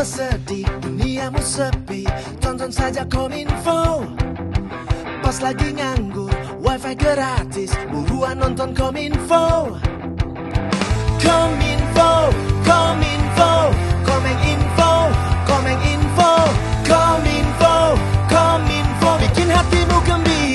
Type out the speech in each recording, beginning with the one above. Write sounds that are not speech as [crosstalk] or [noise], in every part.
bersedih Duniamu sepi Tonton saja Kominfo Pas lagi nganggur Wifi gratis Buruan nonton Kominfo Kominfo Kominfo Komeng Info Komeng Info Kominfo Kominfo Bikin hatimu gembira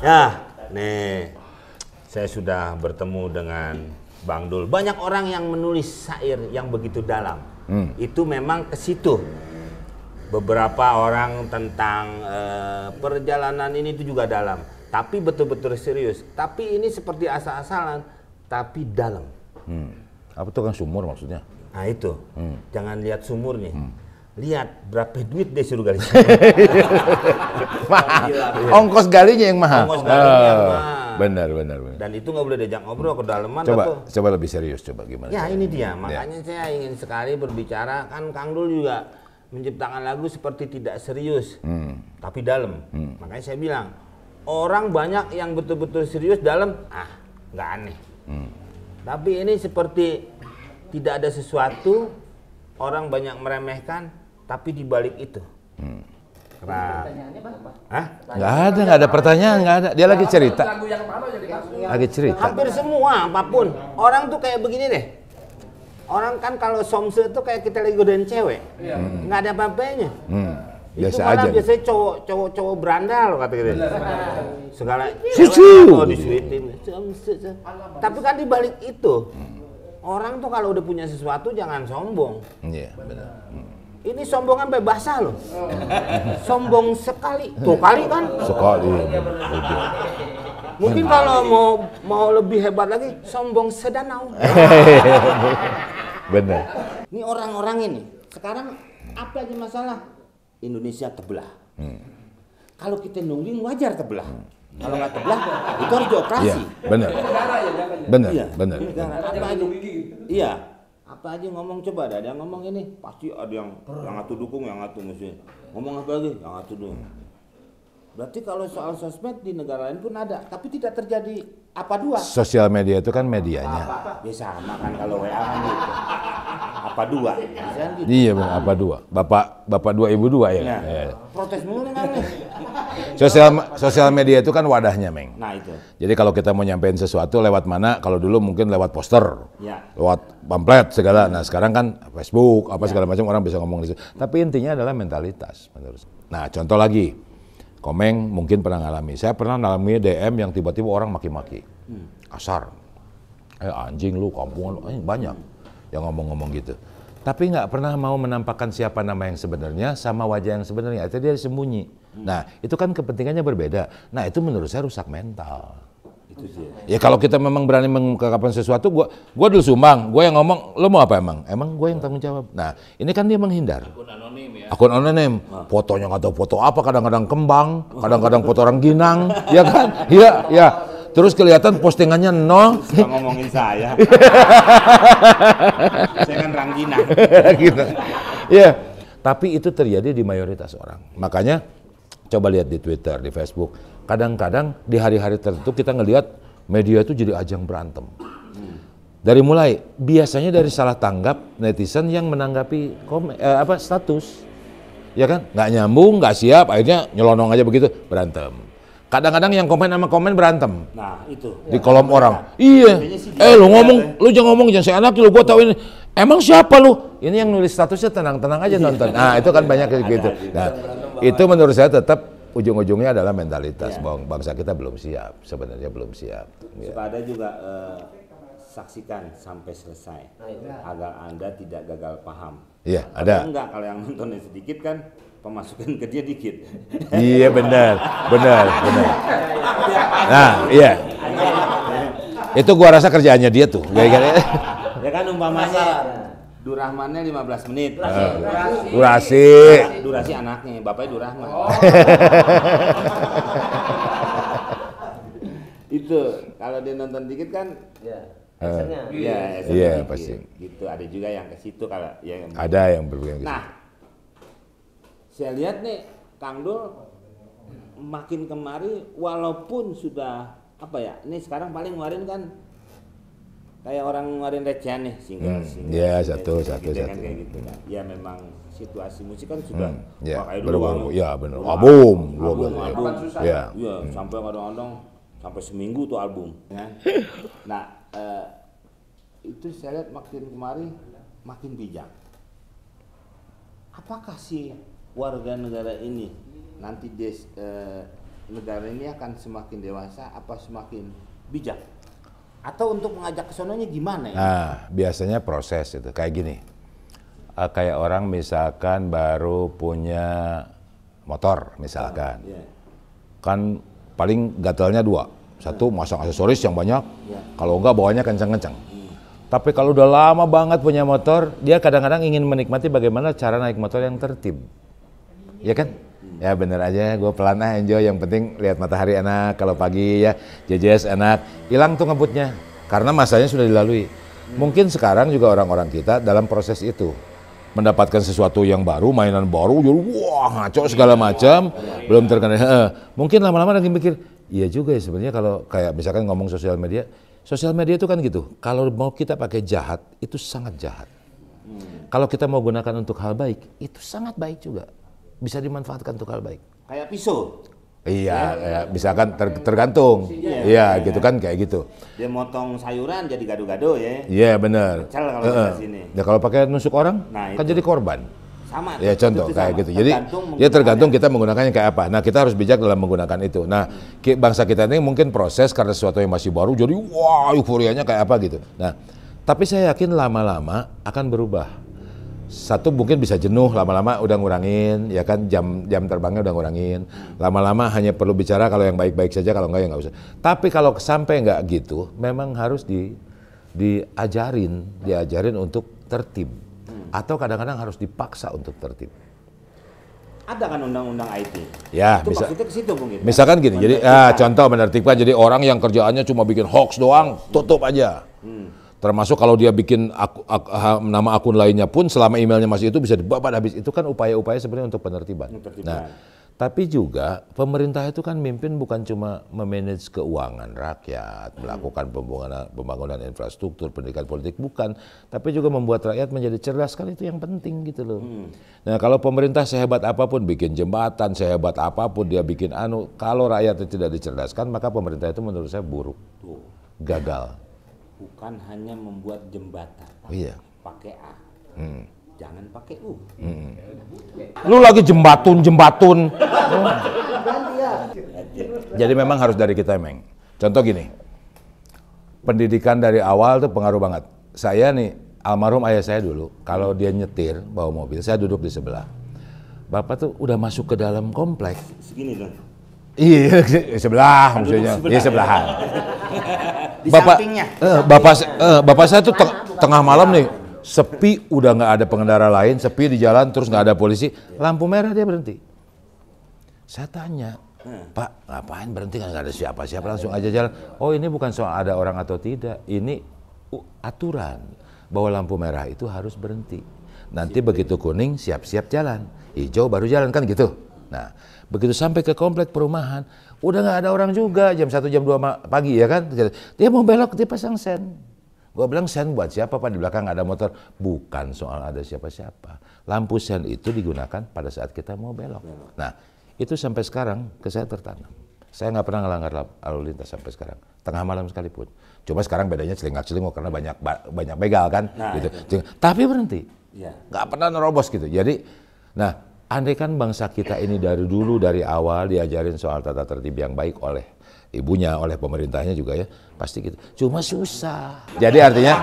Ya, nah, nih. Saya sudah bertemu dengan Bang Dul. Banyak orang yang menulis syair yang begitu dalam. Hmm. Itu memang ke situ. Beberapa orang tentang uh, perjalanan ini itu juga dalam. Tapi betul-betul serius. Tapi ini seperti asal-asalan, tapi dalam. Hmm. Apa tuh kan sumur maksudnya? Nah itu. Hmm. Jangan lihat sumurnya. Hmm lihat berapa duit dia suruh gali mahal [laughs] ongkos galinya yang mahal ongkos galinya yang oh, mahal benar benar benar dan itu nggak boleh diajak ngobrol ke dalaman coba atau... coba lebih serius coba gimana ya ini dia makanya ya. saya ingin sekali berbicara kan Kang Dul juga menciptakan lagu seperti tidak serius hmm. tapi dalam hmm. makanya saya bilang orang banyak yang betul-betul serius dalam ah nggak aneh hmm. tapi ini seperti tidak ada sesuatu orang banyak meremehkan tapi di balik itu. Hmm. Nah, Hah? Nggak ada, nggak ada pertanyaan, nggak ada. Dia lagi cerita. Lagi cerita. Hampir semua, apapun. Orang tuh kayak begini deh. Orang kan kalau somse tuh kayak kita lagi godain cewek. Iya. Hmm. Nggak ada apa-apanya. Hmm. Biasa itu biasanya cowok cowok cowok berandal kata gitu. Segala susu. Kan Tapi kan di balik itu, hmm. orang tuh kalau udah punya sesuatu jangan sombong. Iya, benar. Hmm. Ini sombongan sampai basah loh. Sombong sekali. Tuh kali kan? Sekali. Mungkin kalau mau mau lebih hebat lagi, sombong sedanau. Benar. Ini orang-orang ini sekarang apa aja masalah? Indonesia terbelah. Hmm. Kalau kita nungguin wajar terbelah. Hmm. Kalau nggak terbelah itu harus dioperasi. Iya, benar. Benar. Benar. Ya, benar. Iya apa aja ngomong coba ada yang ngomong ini pasti ada yang Brr. yang ngatu dukung yang ngatu musuh ngomong apa lagi yang ngatu dukung berarti kalau soal sosmed di negara lain pun ada tapi tidak terjadi apa dua sosial media itu kan medianya bisa ya makan kalau WA kan gitu apa dua iya bang apa dua bapak bapak dua ibu dua ya, nah, ya. protes mulu nih sosial sosial media itu kan wadahnya meng nah itu jadi kalau kita mau nyampein sesuatu lewat mana kalau dulu mungkin lewat poster ya. lewat pamflet segala nah sekarang kan Facebook apa ya. segala macam orang bisa ngomong di situ tapi intinya adalah mentalitas menurut nah contoh lagi Komeng mungkin pernah ngalami. Saya pernah ngalami DM yang tiba-tiba orang maki-maki. Hmm. Kasar. Eh anjing lu, kampungan lu, eh, banyak yang ngomong-ngomong gitu. Tapi nggak pernah mau menampakkan siapa nama yang sebenarnya sama wajah yang sebenarnya. Itu dia sembunyi. Hmm. Nah, itu kan kepentingannya berbeda. Nah, itu menurut saya rusak mental. Itu Ya kalau kita memang berani mengungkapkan sesuatu, gua gua dulu sumbang, gua yang ngomong, lo mau apa emang? Emang gua yang tanggung jawab. Nah, ini kan dia menghindar. Akun anonim ya. Akun anonim. Ah. Fotonya nggak tahu foto apa, kadang-kadang kembang, kadang-kadang foto orang ginang, ya kan? Iya, iya. Terus kelihatan postingannya nol. Suka ngomongin saya. [laughs] saya kan rangginang. gitu. Ya. Tapi itu terjadi di mayoritas orang. Makanya coba lihat di Twitter, di Facebook. Kadang-kadang di hari-hari tertentu kita ngelihat media itu jadi ajang berantem. Dari mulai biasanya dari salah tanggap netizen yang menanggapi komen, eh, apa status, ya kan nggak nyambung, nggak siap, akhirnya nyelonong aja begitu berantem Kadang-kadang yang komen sama komen berantem. Nah, itu. Di ya, kolom orang. orang. Iya. Eh, lu gitu ngomong, ya. lu jangan ngomong jangan saya anak lu gua tahu ini. Emang siapa lu? Ini yang nulis statusnya tenang-tenang aja iya. nonton. Nah, itu kan iya, banyak kayak gitu. Nah, itu menurut saya tetap ujung-ujungnya adalah mentalitas ya. bangsa kita belum siap, sebenarnya belum siap. Ya. ada juga uh, saksikan sampai selesai nah, iya. agar Anda tidak gagal paham. Iya, ada. Enggak kalau yang nontonnya sedikit kan pemasukan ke dia dikit. Iya benar, benar, benar. Nah, iya. Itu gua rasa kerjaannya dia tuh. Ya. ya kan umpamanya Durahmannya 15 menit. Eh, durasi. Durasi. Durasi, anaknya, bapaknya Durahman. Oh. [laughs] itu kalau dia nonton dikit kan ya. Iya, uh, pasti. Gitu ada juga yang ke situ kalau yang ada yang berbeda. Nah, saya lihat nih Kang Dul makin kemari walaupun sudah apa ya ini sekarang paling ngeluarin kan kayak orang ngeluarin recehan nih single, hmm, single ya satu satu satu gitu kan satu. gitu kan ya memang situasi musik kan sudah hmm, ya, kayak dulu ya benar album album, album, album, ya, ya hmm. sampai kadang-kadang sampai seminggu tuh album ya. Kan. [laughs] nah eh, itu saya lihat makin kemari makin bijak apakah sih warga negara ini nanti des, eh, negara ini akan semakin dewasa apa semakin bijak atau untuk mengajak ke gimana ya? Nah, biasanya proses itu kayak gini. Uh, kayak orang misalkan baru punya motor misalkan. Oh, iya. yeah. Kan paling gatelnya dua. Satu yeah. masang aksesoris yang banyak. Yeah. Kalau enggak bawanya kencang-kencang. Hmm. Tapi kalau udah lama banget punya motor, dia kadang-kadang ingin menikmati bagaimana cara naik motor yang tertib ya kan? Hmm. Ya bener aja, gue pelan aja enjoy. Yang penting lihat matahari enak, kalau pagi ya jejes enak. Hilang tuh ngebutnya, karena masanya sudah dilalui. Hmm. Mungkin sekarang juga orang-orang kita dalam proses itu mendapatkan sesuatu yang baru, mainan baru, jadi wah ngaco segala iya. macam, iya. belum terkena. Eh, mungkin lama-lama lagi mikir, iya juga ya sebenarnya kalau kayak misalkan ngomong sosial media, sosial media itu kan gitu. Kalau mau kita pakai jahat, itu sangat jahat. Hmm. Kalau kita mau gunakan untuk hal baik, itu sangat baik juga bisa dimanfaatkan untuk hal baik. Kayak pisau. Iya, ya, ya, bisa kan ter, tergantung. Iya, ya, ya, gitu kan kayak gitu. Dia motong sayuran jadi gado-gado ya. Iya, benar. kalau uh, Ya kalau pakai nusuk orang nah, kan itu. jadi korban. Sama. Ya contoh kayak sama. gitu. Jadi ya tergantung ya. kita menggunakannya kayak apa. Nah, kita harus bijak dalam menggunakan itu. Nah, hmm. bangsa kita ini mungkin proses karena sesuatu yang masih baru jadi wah euforianya kayak apa gitu. Nah, tapi saya yakin lama-lama akan berubah satu mungkin bisa jenuh lama-lama udah ngurangin ya kan jam jam terbangnya udah ngurangin lama-lama hanya perlu bicara kalau yang baik-baik saja kalau enggak ya enggak usah tapi kalau sampai enggak gitu memang harus di diajarin diajarin untuk tertib atau kadang-kadang harus dipaksa untuk tertib ada kan undang-undang IT. Ya, itu misal, maksudnya ke situ mungkin. Misalkan gini, jadi ya, contoh menertibkan jadi orang yang kerjaannya cuma bikin hoax doang, tutup aja. Hmm. Termasuk kalau dia bikin aku, aku, nama akun lainnya pun selama emailnya masih itu bisa dibabat habis itu kan upaya-upaya sebenarnya untuk penertiban. Nah, penertiban. Nah, tapi juga pemerintah itu kan mimpin bukan cuma memanage keuangan rakyat, hmm. melakukan pembangunan, pembangunan infrastruktur, pendidikan politik bukan, tapi juga membuat rakyat menjadi cerdas kan itu yang penting gitu loh. Hmm. Nah kalau pemerintah sehebat apapun bikin jembatan, sehebat apapun dia bikin anu, kalau rakyat itu tidak dicerdaskan maka pemerintah itu menurut saya buruk, gagal bukan hanya membuat jembatan. Oh, iya. Pakai A. Hmm. Jangan pakai U. Hmm. Lu lagi jembatun jembatun. Jadi memang harus dari kita, Meng. Contoh gini. Pendidikan dari awal tuh pengaruh banget. Saya nih almarhum ayah saya dulu, kalau dia nyetir bawa mobil, saya duduk di sebelah. Bapak tuh udah masuk ke dalam kompleks, Segini dong Iya, iya, iya, iya, sebelah maksudnya. Iya, sebelahan. Di bapak, Eh, bapak, eh, bapak saya tuh teng tengah malam nih, sepi udah nggak ada pengendara lain, sepi di jalan terus nggak ada polisi, lampu merah dia berhenti. Saya tanya, Pak, ngapain berhenti kan nggak ada siapa-siapa langsung aja jalan. Oh ini bukan soal ada orang atau tidak, ini aturan bahwa lampu merah itu harus berhenti. Nanti begitu kuning siap-siap jalan, hijau baru jalan kan gitu. Nah, begitu sampai ke komplek perumahan, udah nggak ada orang juga jam 1 jam 2 pagi ya kan. Dia mau belok dia pasang sen. Gua bilang sen buat siapa Pak di belakang ada motor? Bukan soal ada siapa-siapa. Lampu sen itu digunakan pada saat kita mau belok. Nah, itu sampai sekarang ke saya tertanam. Saya nggak pernah ngelanggar lalu lintas sampai sekarang, tengah malam sekalipun. Cuma sekarang bedanya celingak-celinguk karena banyak banyak begal kan, nah, gitu. Tapi berhenti, iya. nggak ya. pernah nerobos gitu. Jadi, nah Andai kan bangsa kita ini dari dulu dari awal diajarin soal tata tertib yang baik oleh ibunya, oleh pemerintahnya juga ya, pasti gitu. Cuma susah. Jadi artinya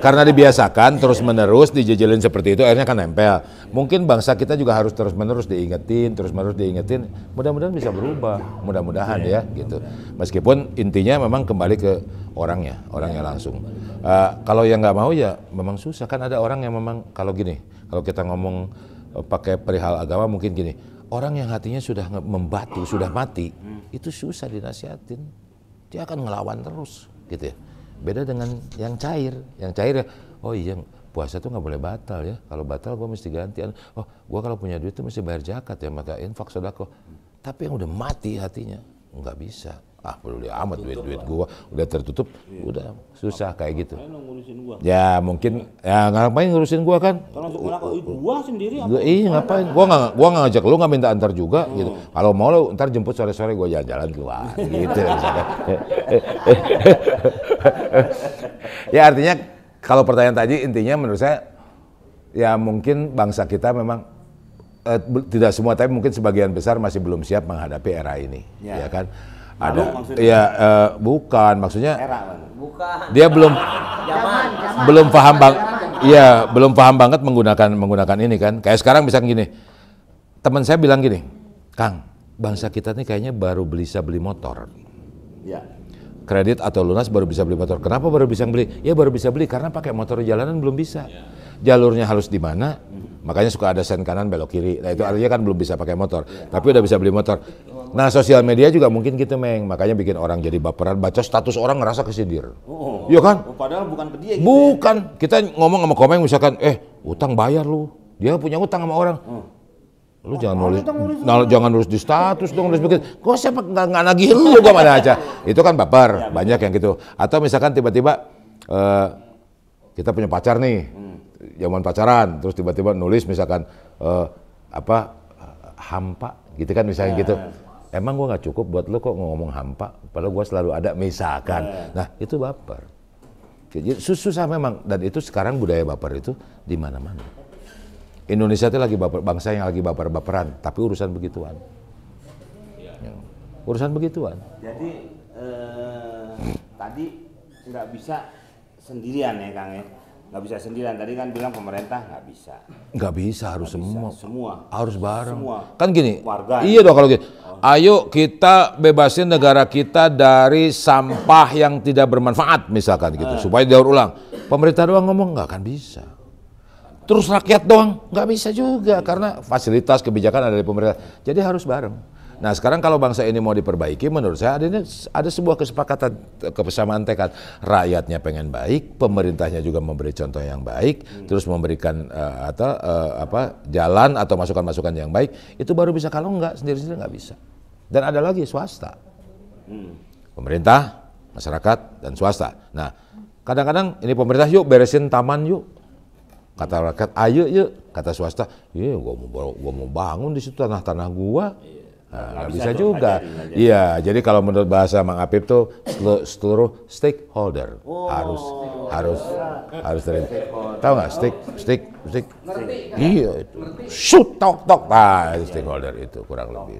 karena dibiasakan terus-menerus dijajalin seperti itu akhirnya kan nempel. Mungkin bangsa kita juga harus terus-menerus diingetin, terus-menerus diingetin, mudah-mudahan bisa berubah, mudah-mudahan ya gitu. Meskipun intinya memang kembali ke orangnya, orangnya langsung. Uh, kalau yang nggak mau ya memang susah kan ada orang yang memang kalau gini, kalau kita ngomong pakai perihal agama mungkin gini orang yang hatinya sudah membatu sudah mati hmm. itu susah dinasihatin dia akan ngelawan terus gitu ya beda dengan yang cair yang cair ya oh iya puasa tuh nggak boleh batal ya kalau batal gue mesti gantian oh gue kalau punya duit tuh mesti bayar zakat ya maka infak sodako hmm. tapi yang udah mati hatinya nggak bisa ah perlu amat duit duit gua udah tertutup iya. udah susah kayak gitu gua? ya mungkin ya ngapain ngurusin gua kan kalau untuk gua, gua sendiri gua, iya, iya ngapain gua nggak gua nggak ngajak lu nggak minta antar juga hmm. gitu kalau mau lu ntar jemput sore sore gua jalan jalan keluar [laughs] gitu ya artinya kalau pertanyaan tadi intinya menurut saya ya mungkin bangsa kita memang eh, tidak semua tapi mungkin sebagian besar masih belum siap menghadapi era ini ya, ya kan ada. Maksudnya? Ya, uh, bukan maksudnya. Era, bukan. Dia belum Jaman, jaman. belum paham bang. Iya, belum paham banget menggunakan menggunakan ini kan. Kayak sekarang bisa gini. Teman saya bilang gini, "Kang, bangsa kita ini kayaknya baru bisa beli motor." Ya. Kredit atau lunas baru bisa beli motor. Kenapa baru bisa beli? Ya baru bisa beli karena pakai motor jalanan belum bisa. Ya. Jalurnya harus di mana? Hmm. Makanya suka ada sen kanan belok kiri. Nah itu ya. artinya kan belum bisa pakai motor, ya. tapi udah bisa beli motor. Nah sosial media juga mungkin gitu meng, makanya bikin orang jadi baperan, baca status orang ngerasa kesindir. Oh, iya kan? Oh, padahal bukan ke dia gitu ya. Bukan, ya? kita ngomong sama komeng misalkan, eh utang bayar lu, dia punya utang sama orang. Hmm. Lu oh, jangan nulis, nah, jangan nulis di status dong, nulis begitu. kok siapa nggak nagih lu gue mana aja. Itu kan baper, ya, banyak yang gitu. Atau misalkan tiba-tiba uh, kita punya pacar nih, hmm. zaman pacaran, terus tiba-tiba nulis misalkan uh, apa hampa gitu kan misalnya ya. gitu iya emang gue nggak cukup buat lo kok ngomong hampa padahal gue selalu ada misalkan yeah. nah itu baper jadi susah memang dan itu sekarang budaya baper itu di mana-mana Indonesia itu lagi baper bangsa yang lagi baper-baperan tapi urusan begituan ya. urusan begituan jadi eh, tadi nggak bisa sendirian ya kang ya nggak bisa sendirian tadi kan bilang pemerintah nggak bisa nggak bisa harus gak semua bisa. semua harus bareng semua. kan gini warga iya dong kalau gitu oh. ayo kita bebasin negara kita dari sampah yang tidak bermanfaat misalkan gitu eh. supaya daur ulang pemerintah doang ngomong nggak akan bisa terus rakyat doang nggak bisa juga karena fasilitas kebijakan ada dari pemerintah jadi harus bareng Nah sekarang kalau bangsa ini mau diperbaiki menurut saya ada, ada sebuah kesepakatan kebersamaan tekad. Rakyatnya pengen baik, pemerintahnya juga memberi contoh yang baik, hmm. terus memberikan uh, eh, atau uh, eh, apa jalan atau masukan-masukan yang baik, itu baru bisa kalau enggak sendiri-sendiri enggak bisa. Dan ada lagi swasta. Hmm. Pemerintah, masyarakat, dan swasta. Nah, kadang-kadang ini pemerintah yuk beresin taman yuk. Kata rakyat, ayo yuk. Kata swasta, iya gua mau gua mau bangun di situ tanah-tanah gua. Iya. Nah, nggak bisa, bisa juga. Iya, jadi kalau menurut bahasa Mang Apip tuh seluruh stakeholder oh, harus stakeholder. harus harus dari tahu nggak stick stick stick iya itu shoot tok tok nah itu iya. stakeholder itu kurang lebih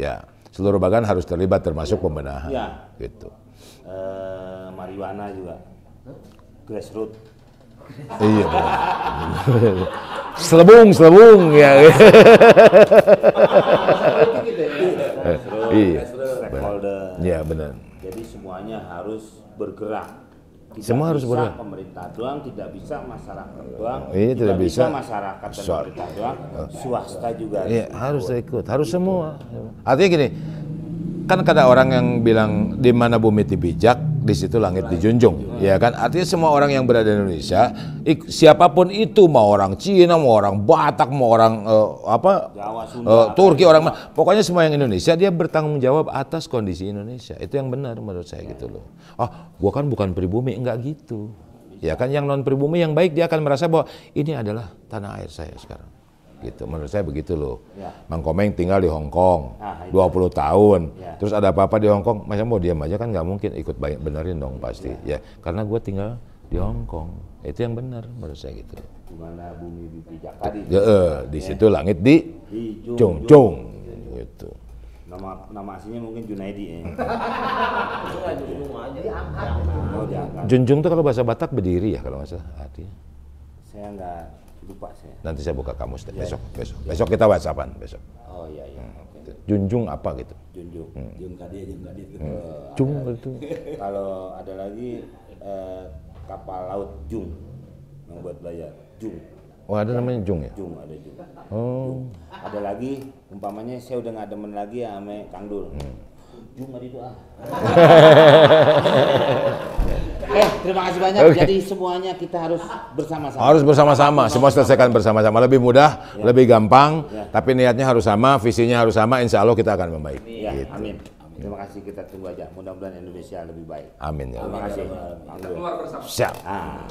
ya seluruh bagian harus terlibat termasuk iya. pembenahan ya. gitu uh, eh, Mariwana juga grassroots iya [laughs] selebung selebung ya [laughs] Eh, iya. Eh, iya benar. Jadi semuanya harus bergerak. Tidak Semua harus bergerak. Pemerintah doang tidak bisa masyarakat doang. Iya tidak, tidak bisa. masyarakat dan pemerintah doang. Oh. Swasta juga. Iya harus ikut. Harus gitu. semua. Artinya gini, kan ada orang yang bilang di mana bumi dibijak di situ langit dijunjung. Ya kan? Artinya semua orang yang berada di Indonesia, siapapun itu mau orang Cina, mau orang Batak, mau orang uh, apa? Jawa, uh, Turki, orang mana. Pokoknya semua yang Indonesia dia bertanggung jawab atas kondisi Indonesia. Itu yang benar menurut saya gitu loh. Oh, gua kan bukan pribumi, enggak gitu. Ya kan yang non pribumi yang baik dia akan merasa bahwa ini adalah tanah air saya sekarang gitu. Menurut saya begitu loh. Ya. Mang Komeng tinggal di Hong Kong nah, 20 tahun. Ya. Terus ada apa-apa di Hong Kong, masa mau diam aja kan nggak mungkin ikut banyak benerin dong pasti. Ya, ya. karena gue tinggal di Hong Kong. Itu yang benar menurut saya gitu. Mana bumi dipijak tadi. Ya, eh, di ya. situ langit di cung-cung gitu. Nama nama aslinya mungkin Junaidi ya. Junjung tuh kalau bahasa Batak berdiri ya kalau bahasa salah Saya nggak Lupa saya. Nanti saya buka kamus deh. Ya, besok, ya. besok, besok kita whatsappan besok. Oh iya iya. Hmm. Junjung apa gitu? Junjung, hmm. junjung kadi ya, hmm. Eh, itu. Hmm. Jung itu. Kalau ada lagi eh, kapal laut Jung membuat layar Jung. Oh ada namanya Jung ya? Jung ada Jung. Oh. Jung. Ada lagi umpamanya saya udah nggak demen lagi ya sama Kang Dul. Hmm. Jung ada itu ah. [laughs] Eh, terima kasih banyak. Okay. Jadi semuanya kita harus bersama-sama. Harus bersama-sama. Semua selesaikan bersama-sama. Lebih mudah, ya. lebih gampang. Ya. Tapi niatnya harus sama, visinya harus sama. Insya Allah kita akan membaik. Ya. Gitu. Amin. Ya. Terima kasih kita tunggu aja. Mudah-mudahan Indonesia lebih baik. Amin ya. Terima kasih. Kita keluar bersama. Siap. Ah.